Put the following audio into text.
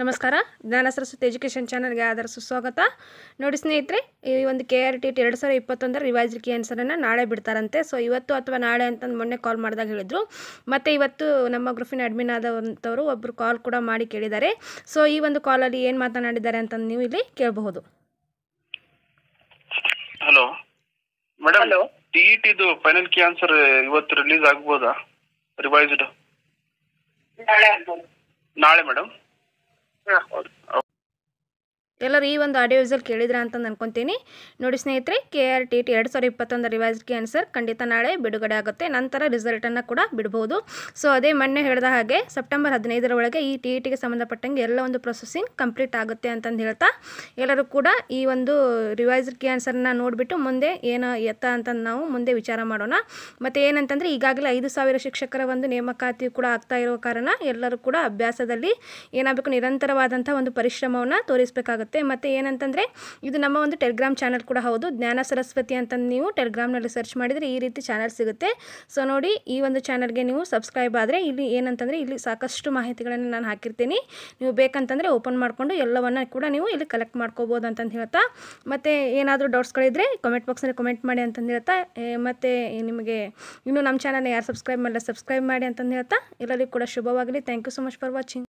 ನಮಸ್ಕಾರ ಜ್ಞಾನ ಸರಸ್ವತಿ ಎಜುಕೇಷನ್ ಚಾನಲ್ಗೆ ಆಧಾರ ಸುಸ್ವಾಗತ ನೋಡಿ ಸ್ನೇಹಿತರೆ ಈ ಒಂದು ಕೆ ಆರ್ ಟಿ ಟಿ ಎರಡು ಸಾವಿರ ಇಪ್ಪತ್ತೊಂದರ ರಿವೈಸ್ ಕೆ ಆನ್ಸರನ್ನು ನಾಳೆ ಬಿಡ್ತಾರಂತೆ ಸೊ ಇವತ್ತು ಅಥವಾ ನಾಳೆ ಅಂತಂದು ಮೊನ್ನೆ ಕಾಲ್ ಮಾಡಿದಾಗ ಹೇಳಿದರು ಮತ್ತು ಇವತ್ತು ನಮ್ಮ ಗ್ರೂಫಿನ ಅಡ್ಮಿನ್ ಆದಂಥವರು ಒಬ್ಬರು ಕಾಲ್ ಕೂಡ ಮಾಡಿ ಕೇಳಿದ್ದಾರೆ ಸೊ ಈ ಒಂದು ಕಾಲಲ್ಲಿ ಏನು ಮಾತನಾಡಿದ್ದಾರೆ ಅಂತಂದು ನೀವು ಇಲ್ಲಿ ಕೇಳಬಹುದು ಹಲೋ ಮೇಡಮ್ ಟಿ ಇ ಟಿದು ಫೈನಲ್ ಕಿ ಆನ್ಸರ್ ಇವತ್ತು ರಿಲೀಸ್ ಆಗ್ಬೋದಾ ರಿವೈಸ್ಡ್ ನಾಳೆ ಮೇಡಮ್ נכון. ಎಲ್ಲರೂ ಈ ಒಂದು ಆಡಿಯೋ ವಿಸಲ್ ಕೇಳಿದ್ರ ಅಂತ ಅನ್ಕೊತೀನಿ ನೋಡಿ ಸ್ನೇಹಿತರೆ ಕೆ ಆರ್ ಟಿ ಟಿ ಎರಡು ಸಾವಿರದ ಇಪ್ಪತ್ತೊಂದು ರಿವೈಸ್ಡ್ಗೆ ಆನ್ಸರ್ ಖಂಡಿತ ನಾಳೆ ಬಿಡುಗಡೆ ಆಗುತ್ತೆ ನಂತರ ರಿಸಲ್ಟನ್ನು ಕೂಡ ಬಿಡ್ಬೋದು ಸೊ ಅದೇ ಮೊನ್ನೆ ಹೇಳಿದ ಹಾಗೆ ಸೆಪ್ಟೆಂಬರ್ ಹದಿನೈದರೊಳಗೆ ಈ ಟಿ ಇ e ಟಿಗೆ ಸಂಬಂಧಪಟ್ಟಂಗೆ ಎಲ್ಲ ಒಂದು ಪ್ರೊಸೆಸಿಂಗ್ ಕಂಪ್ಲೀಟ್ ಆಗುತ್ತೆ ಅಂತಂದು ಹೇಳ್ತಾ ಎಲ್ಲರೂ ಕೂಡ ಈ ಒಂದು ರಿವೈಸ್ಡ್ ಕಿ ಆನ್ಸರ್ನ ನೋಡಿಬಿಟ್ಟು ಮುಂದೆ ಏನು ಎತ್ತ ಅಂತಂದು ನಾವು ಮುಂದೆ ವಿಚಾರ ಮಾಡೋಣ ಮತ್ತು ಏನಂತಂದರೆ ಈಗಾಗಲೇ ಐದು ಸಾವಿರ ಶಿಕ್ಷಕರ ಒಂದು ನೇಮಕಾತಿ ಕೂಡ ಆಗ್ತಾ ಇರೋ ಕಾರಣ ಎಲ್ಲರೂ ಕೂಡ ಅಭ್ಯಾಸದಲ್ಲಿ ಏನಾಗಬೇಕು ನಿರಂತರವಾದಂಥ ಒಂದು ಪರಿಶ್ರಮವನ್ನು ತೋರಿಸಬೇಕಾಗುತ್ತೆ ಮತ್ತೆ ಮತ್ತು ಏನಂತಂದರೆ ಇದು ನಮ್ಮ ಒಂದು ಟೆಲಿಗ್ರಾಮ್ ಚಾನಲ್ ಕೂಡ ಹೌದು ಜ್ಞಾನ ಸರಸ್ವತಿ ಅಂತ ನೀವು ಟೆಲಿಗ್ರಾಮ್ನಲ್ಲಿ ಸರ್ಚ್ ಮಾಡಿದರೆ ಈ ರೀತಿ ಚಾನಲ್ ಸಿಗುತ್ತೆ ಸೊ ನೋಡಿ ಈ ಒಂದು ಚಾನಲ್ಗೆ ನೀವು ಸಬ್ಸ್ಕ್ರೈಬ್ ಆದರೆ ಇಲ್ಲಿ ಏನಂತಂದರೆ ಇಲ್ಲಿ ಸಾಕಷ್ಟು ಮಾಹಿತಿಗಳನ್ನು ನಾನು ಹಾಕಿರ್ತೀನಿ ನೀವು ಬೇಕಂತಂದರೆ ಓಪನ್ ಮಾಡಿಕೊಂಡು ಎಲ್ಲವನ್ನು ಕೂಡ ನೀವು ಇಲ್ಲಿ ಕಲೆಕ್ಟ್ ಮಾಡ್ಕೋಬೋದು ಅಂತಂದು ಹೇಳ್ತಾ ಮತ್ತೆ ಏನಾದರೂ ಡೌಟ್ಸ್ಗಳಿದ್ರೆ ಕಮೆಂಟ್ ಬಾಕ್ಸ್ನಲ್ಲಿ ಕಮೆಂಟ್ ಮಾಡಿ ಅಂತಂದು ಹೇಳ್ತಾ ಮತ್ತು ನಿಮಗೆ ಇನ್ನೂ ನಮ್ಮ ಚಾನಲ್ನ ಯಾರು ಸಬ್ಸ್ಕ್ರೈಬ್ ಮಾಡಲ್ಲ ಸಬ್ಸ್ಕ್ರೈಬ್ ಮಾಡಿ ಅಂತಂದು ಹೇಳ್ತಾ ಎಲ್ಲರಿಗೂ ಕೂಡ ಶುಭವಾಗಲಿ thank you so much for watching